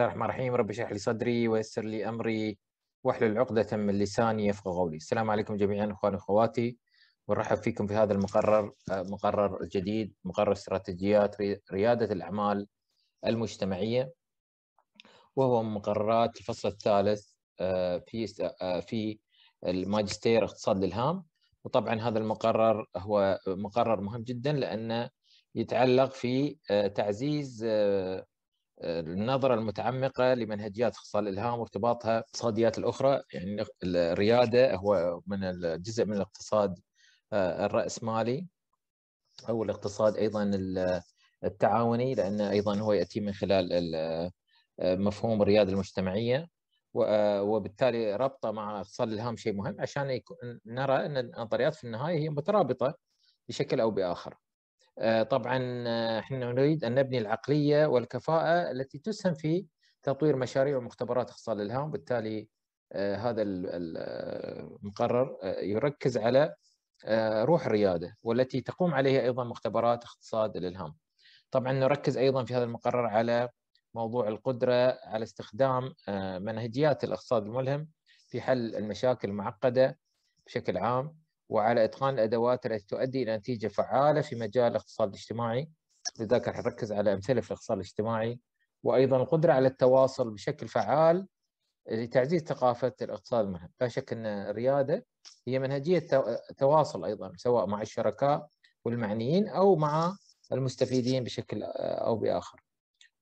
الله الرحمن الرحيم رب اشرح لي صدري ويسر لي امري واحلل عقدة من لساني يفقه قولي السلام عليكم جميعا اخواني واخواتي ونرحب فيكم في هذا المقرر آه، مقرر الجديد مقرر استراتيجيات ريادة الاعمال المجتمعية وهو مقررات الفصل الثالث آه، في آه، في الماجستير اقتصاد الالهام وطبعا هذا المقرر هو مقرر مهم جدا لانه يتعلق في تعزيز النظرة المتعمقة لمنهجيات خصال الإلهام وارتباطها بالاقتصاديات الأخرى يعني الريادة هو من الجزء من الاقتصاد آه، الرأسمالي أو الاقتصاد أيضا التعاوني لأنه أيضا هو يأتي من خلال آه، مفهوم الريادة المجتمعية آه، وبالتالي ربطه مع اقتصاد الإلهام شيء مهم عشان نرى أن النظريات في النهاية هي مترابطة بشكل أو بآخر آه، طبعا آه، احنا نريد ان نبني العقليه والكفاءه التي تسهم في تطوير مشاريع ومختبرات اخصال الالهام وبالتالي آه، هذا المقرر يركز على روح الرياده والتي تقوم عليها ايضا مختبرات اقتصاد الالهام. طبعا نركز ايضا في هذا المقرر على موضوع القدره على استخدام منهجيات الاقتصاد الملهم في حل المشاكل المعقده بشكل عام وعلى اتقان الادوات التي تؤدي الى نتيجه فعاله في مجال الاقتصاد الاجتماعي لذلك راح نركز على امثله في الاقتصاد الاجتماعي وايضا القدره على التواصل بشكل فعال لتعزيز ثقافه الاقتصاد المهم، لا شك ان الرياده هي منهجيه تواصل ايضا سواء مع الشركاء والمعنيين او مع المستفيدين بشكل او باخر.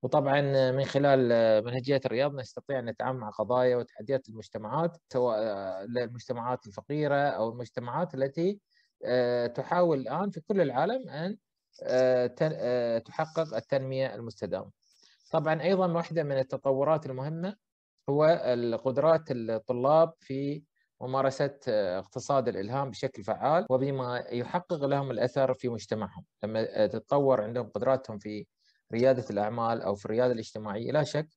وطبعا من خلال منهجيه الرياض نستطيع ان نتعامل مع قضايا وتحديات المجتمعات سواء المجتمعات آه، الفقيره او المجتمعات التي آه، تحاول الان في كل العالم ان آه، تحقق التنميه المستدامه. طبعا ايضا واحده من التطورات المهمه هو قدرات الطلاب في ممارسة اقتصاد الإلهام بشكل فعال وبما يحقق لهم الأثر في مجتمعهم لما تتطور عندهم قدراتهم في رياده الاعمال او في الرياده الاجتماعيه لا شك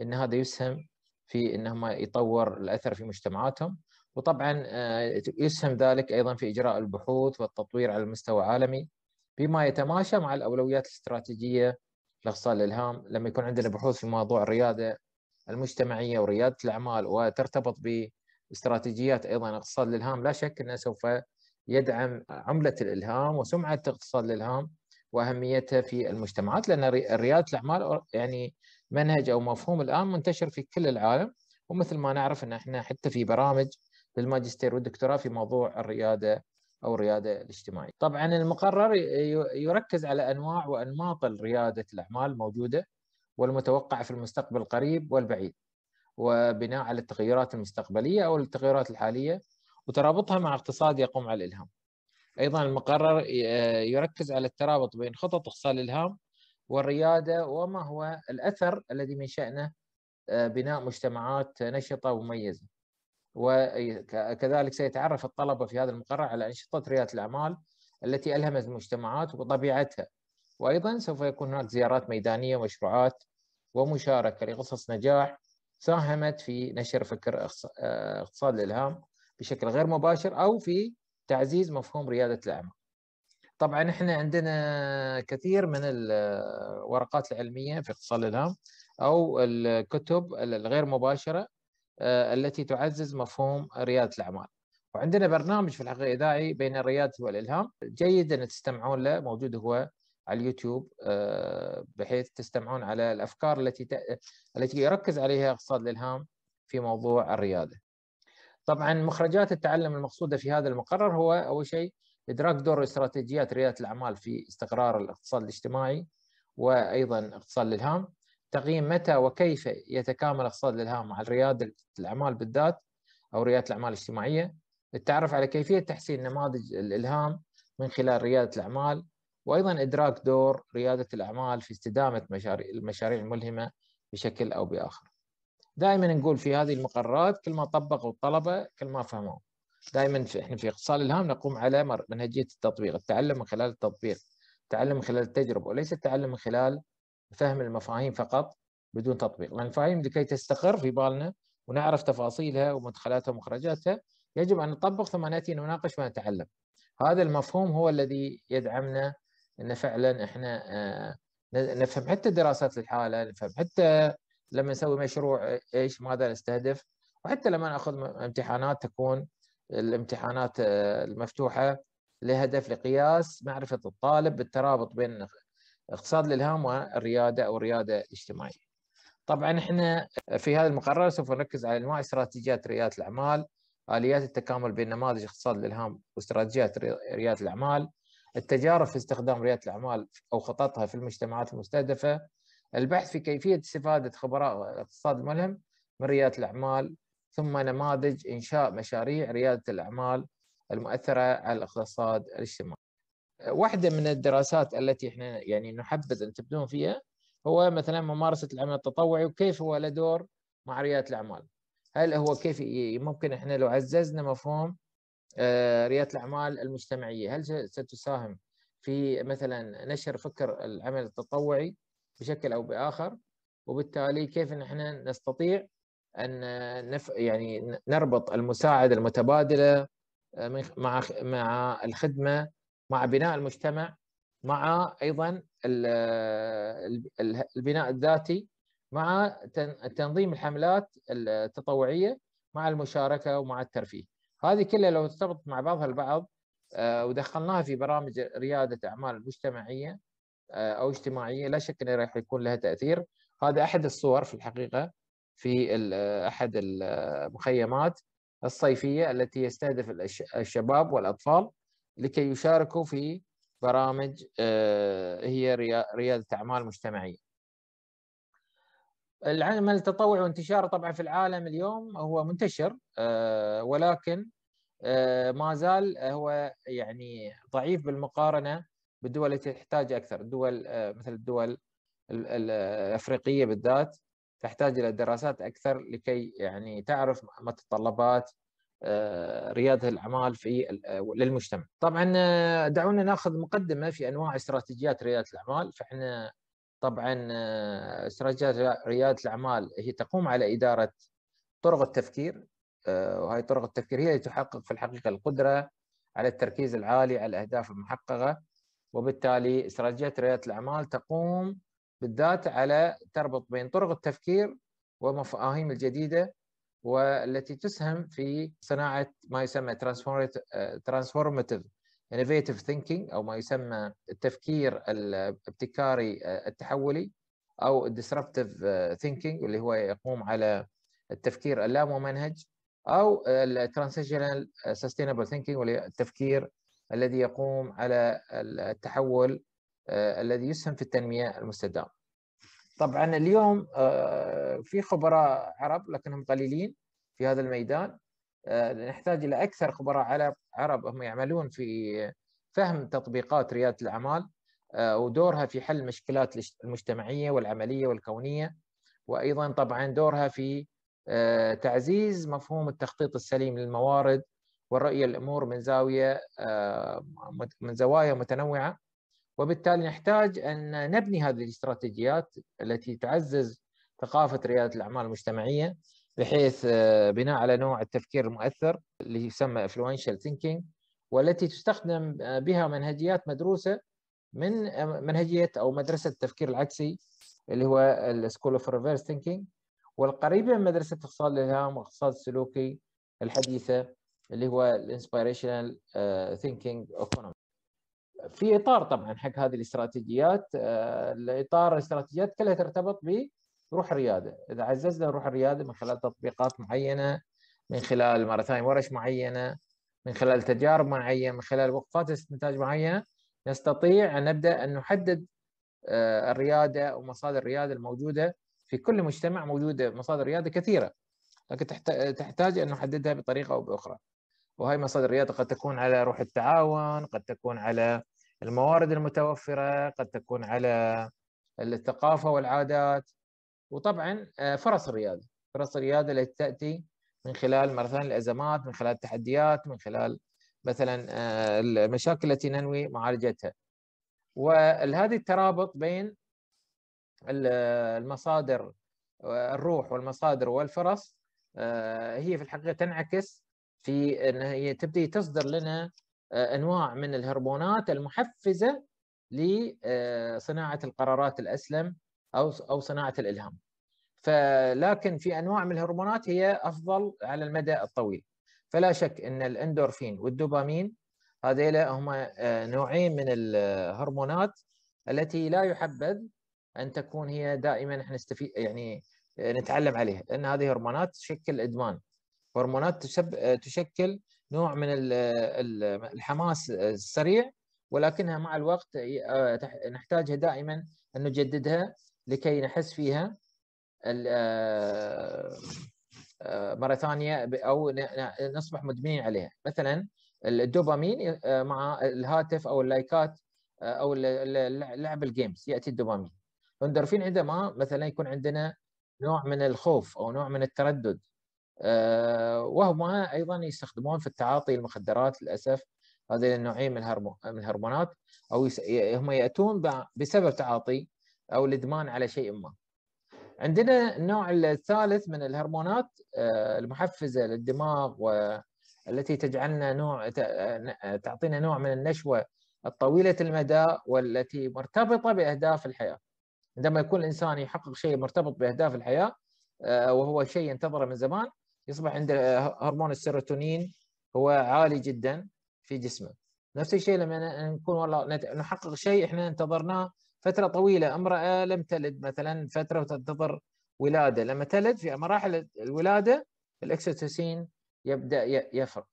ان هذا يسهم في انهم يطور الاثر في مجتمعاتهم وطبعا آه، يسهم ذلك ايضا في اجراء البحوث والتطوير على المستوى العالمي بما يتماشى مع الاولويات الاستراتيجيه لاقصاء الالهام لما يكون عندنا بحوث في موضوع الرياده المجتمعيه ورياده الاعمال وترتبط باستراتيجيات ايضا اقتصاد الالهام لا شك انه سوف يدعم عمله الالهام وسمعه اقتصاد الالهام واهميتها في المجتمعات لان رياده الاعمال يعني منهج او مفهوم الان منتشر في كل العالم ومثل ما نعرف ان احنا حتى في برامج للماجستير والدكتوراه في موضوع الرياده او الرياده الاجتماعيه. طبعا المقرر يركز على انواع وانماط رياده الاعمال الموجوده والمتوقعه في المستقبل القريب والبعيد وبناء على التغيرات المستقبليه او التغيرات الحاليه وترابطها مع اقتصاد يقوم على الالهام. ايضا المقرر آه، يركز على الترابط بين خطط اخصال الالهام والرياده وما هو الاثر الذي من شانه آه، بناء مجتمعات نشطه ومميزه. وكذلك سيتعرف الطلبه في هذا المقرر على انشطه رياده الاعمال التي الهمت المجتمعات وطبيعتها. وايضا سوف يكون هناك زيارات ميدانيه ومشروعات ومشاركه لقصص نجاح ساهمت في نشر فكر اقتصاد آه، الالهام بشكل غير مباشر او في تعزيز مفهوم رياده الاعمال. طبعا احنا عندنا كثير من الورقات العلميه في اختصار الهام او الكتب الغير مباشره آه، التي تعزز مفهوم رياده الاعمال. وعندنا برنامج في الحقيقه اذاعي بين الرياده والالهام جيد ان تستمعون له موجود هو على اليوتيوب آه، بحيث تستمعون على الافكار التي التي يركز عليها اقتصاد الالهام في موضوع الرياده. طبعا مخرجات التعلم المقصوده في هذا المقرر هو اول شيء ادراك دور استراتيجيات رياده الاعمال في استقرار الاقتصاد الاجتماعي وايضا اقتصاد الالهام تقييم متى وكيف يتكامل اقتصاد الالهام مع رياده الاعمال بالذات او رياده الاعمال الاجتماعيه التعرف على كيفيه تحسين نماذج الالهام من خلال رياده الاعمال وايضا ادراك دور رياده الاعمال في استدامه المشاريع الملهمه بشكل او باخر دائما نقول في هذه المقررات كل ما طبقوا الطلبه كل ما فهموا دائما احنا في اقتصاد الهام نقوم على منهجيه التطبيق التعلم من خلال التطبيق التعلم من خلال التجربه وليس التعلم من خلال فهم المفاهيم فقط بدون تطبيق لان المفاهيم لكي تستقر في بالنا ونعرف تفاصيلها ومدخلاتها ومخرجاتها يجب ان نطبق ثم ناتي نناقش ونتعلم هذا المفهوم هو الذي يدعمنا ان فعلا احنا آه، نفهم حتى دراسات الحاله نفهم حتى لما نسوي مشروع ايش ماذا نستهدف وحتى لما ناخذ امتحانات تكون الامتحانات آه، المفتوحه لهدف لقياس معرفه الطالب بالترابط بين اقتصاد الالهام والرياده او الرياده الاجتماعيه. طبعا احنا في هذا المقرر سوف نركز على انواع استراتيجيات رياده الاعمال، اليات التكامل بين نماذج اقتصاد الالهام واستراتيجيات رياده الاعمال، التجارب في استخدام رياده الاعمال او خططها في المجتمعات المستهدفه، البحث في كيفية استفادة خبراء الاقتصاد الملهم من ريادة الأعمال ثم نماذج إنشاء مشاريع ريادة الأعمال المؤثرة على الاقتصاد الاجتماعي واحدة من الدراسات التي احنا يعني نحبذ أن تبدون فيها هو مثلا ممارسة العمل التطوعي وكيف هو له دور مع ريادة الأعمال هل هو كيف ممكن احنا لو عززنا مفهوم آه، ريادة الأعمال المجتمعية هل ستساهم في مثلا نشر فكر العمل التطوعي بشكل او باخر وبالتالي كيف نحن نستطيع ان نف يعني نربط المساعده المتبادله آه، مع مع الخدمه مع بناء المجتمع مع ايضا البناء الذاتي مع تنظيم الحملات التطوعيه مع المشاركه ومع الترفيه هذه كلها لو ارتبطت مع بعضها البعض آه، ودخلناها في برامج رياده اعمال مجتمعيه آه، او اجتماعيه لا شك انه راح يكون لها تاثير هذا احد الصور في الحقيقه في آه، احد المخيمات الصيفيه التي يستهدف الشباب والاطفال لكي يشاركوا في برامج آه، هي رياده اعمال مجتمعيه. العمل التطوعي وانتشاره طبعا في العالم اليوم هو منتشر ولكن ما زال هو يعني ضعيف بالمقارنه بالدول التي تحتاج اكثر الدول آه، مثل الدول الافريقيه آه، بالذات تحتاج الى دراسات اكثر لكي يعني تعرف متطلبات آه، رياده الاعمال في للمجتمع. طبعا دعونا ناخذ مقدمه في انواع استراتيجيات رياده الاعمال فاحنا طبعا استراتيجيات رياده الاعمال هي تقوم على اداره طرق التفكير وهي طرق التفكير هي اللي تحقق في الحقيقه القدره على التركيز العالي على الاهداف المحققه وبالتالي استراتيجيه رياده الاعمال تقوم بالذات على تربط بين طرق التفكير ومفاهيم الجديده والتي تسهم في صناعه ما يسمى ترانسفورماتيف آه، innovative ثينكينج او ما يسمى التفكير الابتكاري آه، التحولي او disruptive ثينكينج آه، اللي هو يقوم على التفكير اللاممنهج او الترانزيشنال سستينبل ثينكينج والتفكير الذي يقوم على التحول آه، الذي يسهم في التنمية المستدامة طبعا اليوم آه، في خبراء عرب لكنهم قليلين في هذا الميدان آه، نحتاج إلى أكثر خبراء عرب هم يعملون في فهم تطبيقات ريادة الأعمال ودورها في حل المشكلات المجتمعية والعملية والكونية وأيضا طبعا دورها في تعزيز مفهوم التخطيط السليم للموارد والرؤية الأمور من زاوية آه، من زوايا متنوعة وبالتالي نحتاج أن نبني هذه الاستراتيجيات التي تعزز ثقافة ريادة الأعمال المجتمعية بحيث آه، بناء على نوع التفكير المؤثر اللي يسمى influential thinking والتي تستخدم آه، بها منهجيات مدروسة من منهجية أو مدرسة التفكير العكسي اللي هو السكول اوف ريفيرس ثينكينج والقريبة من مدرسة اقتصاد الإلهام والاقتصاد السلوكي الحديثة اللي هو الانسبيريشنال ثينكينج ايكونومي في اطار طبعا حق هذه الاستراتيجيات آه، الاطار الاستراتيجيات كلها ترتبط بروح الرياده اذا عززنا روح الرياده من خلال تطبيقات معينه من خلال ثانيه ورش معينه من خلال تجارب معينه من خلال وقفات استنتاج معينه نستطيع ان نبدا ان نحدد آه، الرياده ومصادر الرياده الموجوده في كل مجتمع موجوده مصادر رياده كثيره لكن تحتاج ان نحددها بطريقه او باخرى. وهي مصادر الرياضة قد تكون على روح التعاون قد تكون على الموارد المتوفرة قد تكون على الثقافة والعادات وطبعا آه، فرص الريادة فرص الريادة التي تأتي من خلال مثلا الأزمات من خلال التحديات من خلال مثلا آه، المشاكل التي ننوي معالجتها وهذه الترابط بين المصادر آه، الروح والمصادر والفرص هي في الحقيقة تنعكس في ان هي تبدي تصدر لنا آه، انواع من الهرمونات المحفزه لصناعه آه، القرارات الاسلم او او صناعه الالهام. فلكن في انواع من الهرمونات هي افضل على المدى الطويل. فلا شك ان الاندورفين والدوبامين هذيلا هما آه، نوعين من الهرمونات التي لا يحبذ ان تكون هي دائما احنا نستفيد يعني نتعلم عليها لان هذه هرمونات تشكل ادمان هرمونات تسب... آه، تشكل نوع من الحماس آه، السريع ولكنها مع الوقت آه، نحتاجها دائما ان نجددها لكي نحس فيها مره ثانيه او نصبح مدمنين عليها مثلا الدوبامين مع الهاتف او اللايكات او لعب الجيمز ياتي الدوبامين الاندورفين عندما مثلا يكون عندنا نوع من الخوف او نوع من التردد آه، وهم ايضا يستخدمون في التعاطي المخدرات للاسف هذه النوعين من من الهرمونات او هم ياتون بسبب تعاطي او الادمان على شيء ما. عندنا النوع الثالث من الهرمونات آه، المحفزه للدماغ والتي تجعلنا نوع تعطينا نوع من النشوه الطويله المدى والتي مرتبطه باهداف الحياه. عندما يكون الانسان يحقق شيء مرتبط باهداف الحياه آه، وهو شيء ينتظره من زمان يصبح عند آه، هرمون السيروتونين هو عالي جدا في جسمه نفس الشيء لما نكون والله نحقق شيء احنا انتظرناه فتره طويله امراه لم تلد مثلا فتره وتنتظر ولاده لما تلد في مراحل الولاده الاكسيتوسين يبدا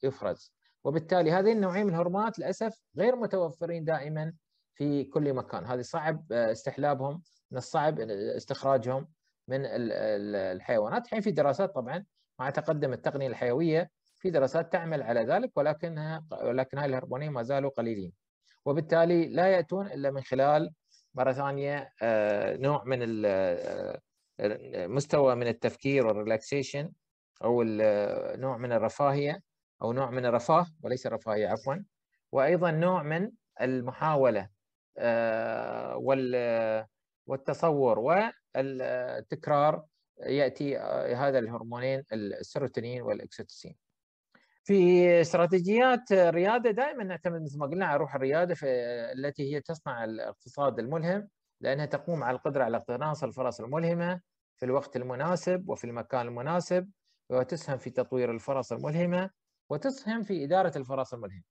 يفرز وبالتالي هذه النوعيه من الهرمونات للاسف غير متوفرين دائما في كل مكان هذه صعب آه، استحلابهم من الصعب استخراجهم من الحيوانات الحين في دراسات طبعا مع تقدم التقنية الحيوية في دراسات تعمل على ذلك ولكنها ولكن هاي الهرمونين ما زالوا قليلين وبالتالي لا يأتون إلا من خلال مرة ثانية آه، نوع من آه، مستوى من التفكير والريلاكسيشن أو آه، نوع من الرفاهية أو نوع من الرفاه وليس الرفاهية عفوا وأيضا نوع من المحاولة والتصور والتكرار ياتي آه، هذا الهرمونين السيروتونين والاكسيتوسين. في استراتيجيات الرياده دائما نعتمد مثل ما قلنا على روح الرياده التي هي تصنع الاقتصاد الملهم لانها تقوم على القدره على اقتناص الفرص الملهمه في الوقت المناسب وفي المكان المناسب وتسهم في تطوير الفرص الملهمه وتسهم في اداره الفرص الملهمه.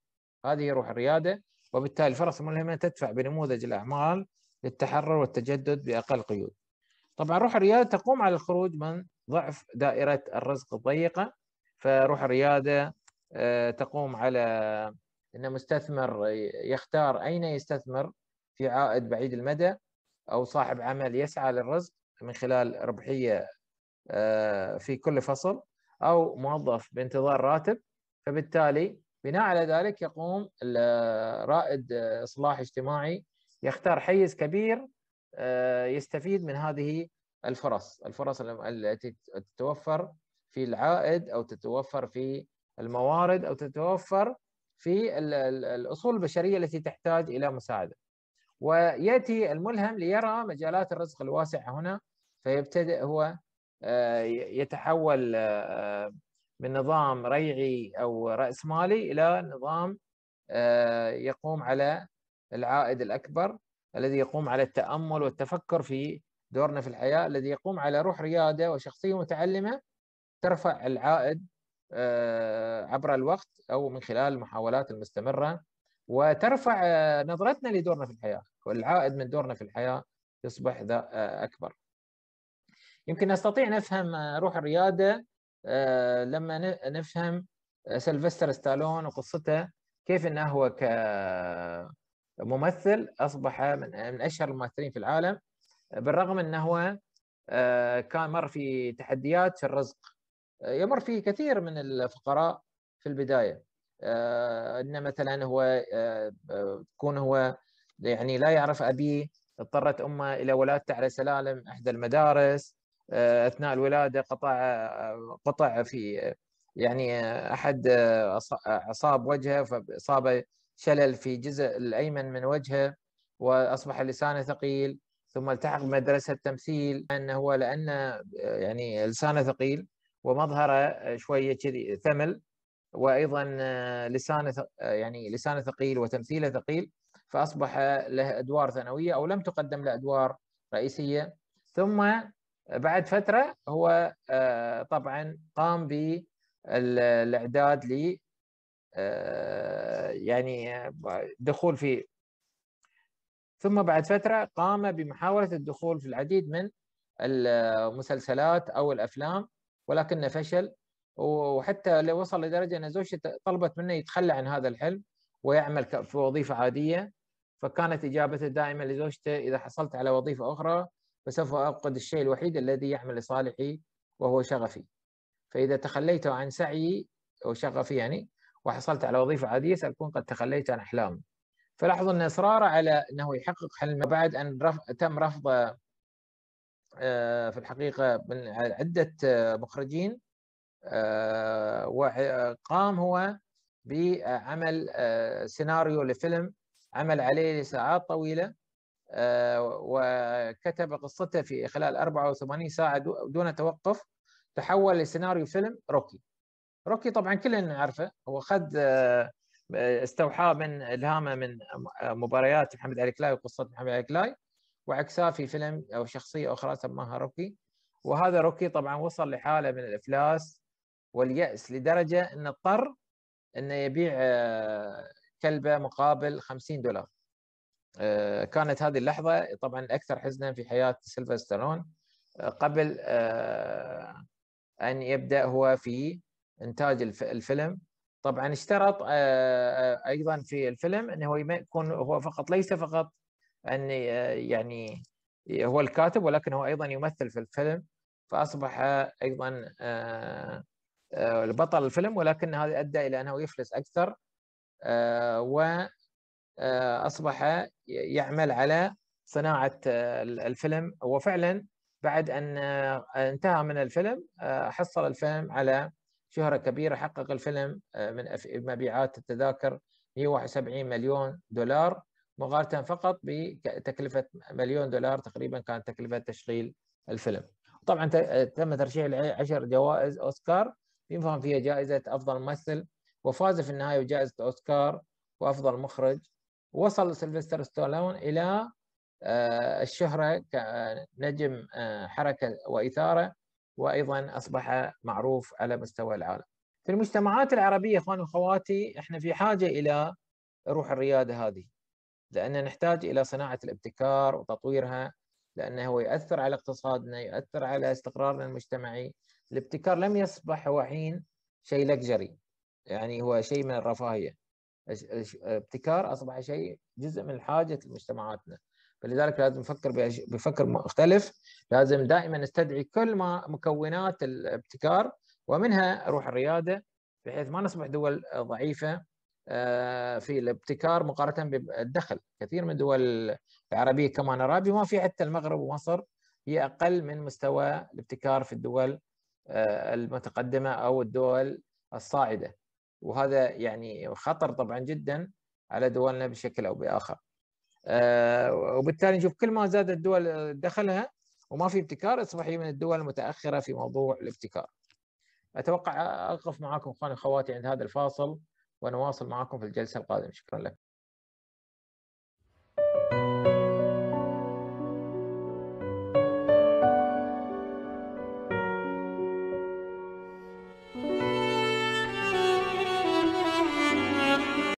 هذه روح الرياده وبالتالي الفرص الملهمه تدفع بنموذج الاعمال للتحرر والتجدد باقل قيود. طبعا روح الرياده تقوم على الخروج من ضعف دائره الرزق الضيقه فروح الرياده آه، تقوم على ان مستثمر يختار اين يستثمر في عائد بعيد المدى او صاحب عمل يسعى للرزق من خلال ربحيه آه، في كل فصل او موظف بانتظار راتب فبالتالي بناء على ذلك يقوم رائد اصلاح اجتماعي يختار حيز كبير آه، يستفيد من هذه الفرص الفرص التي تتوفر في العائد أو تتوفر في الموارد أو تتوفر في الأصول البشرية التي تحتاج إلى مساعدة ويأتي الملهم ليرى مجالات الرزق الواسعة هنا فيبتدئ هو آه، يتحول آه، من نظام ريعي أو رأسمالي إلى نظام يقوم على العائد الأكبر الذي يقوم على التامل والتفكر في دورنا في الحياه الذي يقوم على روح رياده وشخصيه متعلمه ترفع العائد آه، عبر الوقت او من خلال المحاولات المستمره وترفع آه، نظرتنا لدورنا في الحياه والعائد من دورنا في الحياه يصبح ذا آه، اكبر. يمكن نستطيع نفهم روح الرياده لما نفهم سلفستر ستالون وقصته كيف انه هو ك ممثل اصبح من اشهر الممثلين في العالم بالرغم انه هو آه، كان مر في تحديات في الرزق آه، يمر فيه كثير من الفقراء في البدايه آه، ان مثلا هو تكون هو يعني لا يعرف ابيه اضطرت امه الى ولادته على سلالم احدى المدارس اثناء الولاده قطع قطع في يعني احد اصاب وجهه فاصابه شلل في جزء الايمن من وجهه واصبح لسانه ثقيل ثم التحق بمدرسه تمثيل انه هو لان يعني لسانه ثقيل ومظهره شويه كذي ثمل وايضا لسانه يعني لسانه ثقيل وتمثيله ثقيل فاصبح له ادوار ثانويه او لم تقدم له ادوار رئيسيه ثم بعد فتره هو آه، طبعا قام بالاعداد ل آه، يعني دخول في ثم بعد فترة قام بمحاولة الدخول في العديد من المسلسلات أو الأفلام ولكنه فشل وحتى وصل لدرجة أن زوجته طلبت منه يتخلى عن هذا الحلم ويعمل في وظيفة عادية فكانت إجابته دائما لزوجته إذا حصلت على وظيفة أخرى فسوف أفقد الشيء الوحيد الذي يعمل لصالحي وهو شغفي فإذا تخليت عن سعيي وشغفي يعني وحصلت على وظيفة عادية سأكون قد تخليت عن أحلامي فلاحظوا أن إصراره على أنه يحقق حلم بعد أن رف... تم رفضه آه، في الحقيقة من عدة آه، مخرجين آه، وقام هو بعمل سيناريو لفيلم عمل عليه لساعات طويلة وكتب قصته في خلال 84 ساعة دون توقف تحول لسيناريو فيلم روكي روكي طبعا كلنا نعرفه هو خد آه، استوحى من الهامه من آه، مباريات محمد علي كلاي وقصه محمد علي كلاي وعكسها في فيلم او شخصيه اخرى سماها روكي وهذا روكي طبعا وصل لحاله من الافلاس والياس لدرجه انه اضطر انه يبيع آه، كلبه مقابل 50 دولار كانت هذه اللحظه طبعا الاكثر حزنا في حياه سيلفسترون قبل ان يبدا هو في انتاج الفيلم طبعا اشترط آه، آه، ايضا في الفيلم انه هو يكون هو فقط ليس فقط ان آه، يعني هو الكاتب ولكن هو ايضا يمثل في الفيلم فاصبح ايضا بطل الفيلم ولكن هذا ادى الى انه يفلس اكثر واصبح يعمل على صناعه الفيلم وفعلا بعد ان انتهى من الفيلم حصل الفيلم على شهرة كبيرة حقق الفيلم آه، من مبيعات التذاكر 171 مليون دولار مقارنة فقط بتكلفة مليون دولار تقريبا كانت تكلفة تشغيل الفيلم طبعا آه، تم ترشيح لعشر جوائز أوسكار ينفهم فيها جائزة أفضل ممثل وفاز في النهاية بجائزة أوسكار وأفضل مخرج وصل سيلفستر ستالون إلى آه، الشهرة كنجم حركة وإثارة وايضا اصبح معروف على مستوى العالم. في المجتمعات العربيه اخواني واخواتي احنا في حاجه الى روح الرياده هذه لان نحتاج الى صناعه الابتكار وتطويرها لانه هو ياثر على اقتصادنا، يؤثر على استقرارنا المجتمعي، الابتكار لم يصبح هو حين شيء لكجري يعني هو شيء من الرفاهيه. الابتكار اصبح شيء جزء من حاجه مجتمعاتنا. فلذلك لازم نفكر بفكر مختلف لازم دائما نستدعي كل ما مكونات الابتكار ومنها روح الرياده بحيث ما نصبح دول ضعيفه آه، في الابتكار مقارنه بالدخل كثير من الدول العربيه كما نرى بما في حتى المغرب ومصر هي اقل من مستوى الابتكار في الدول آه، المتقدمه او الدول الصاعده وهذا يعني خطر طبعا جدا على دولنا بشكل او باخر آه، وبالتالي نشوف كل ما زادت الدول دخلها وما في ابتكار اصبح هي من الدول المتاخره في موضوع الابتكار. اتوقع اقف معاكم اخواني اخواتي عند هذا الفاصل ونواصل معاكم في الجلسه القادمه شكرا لكم.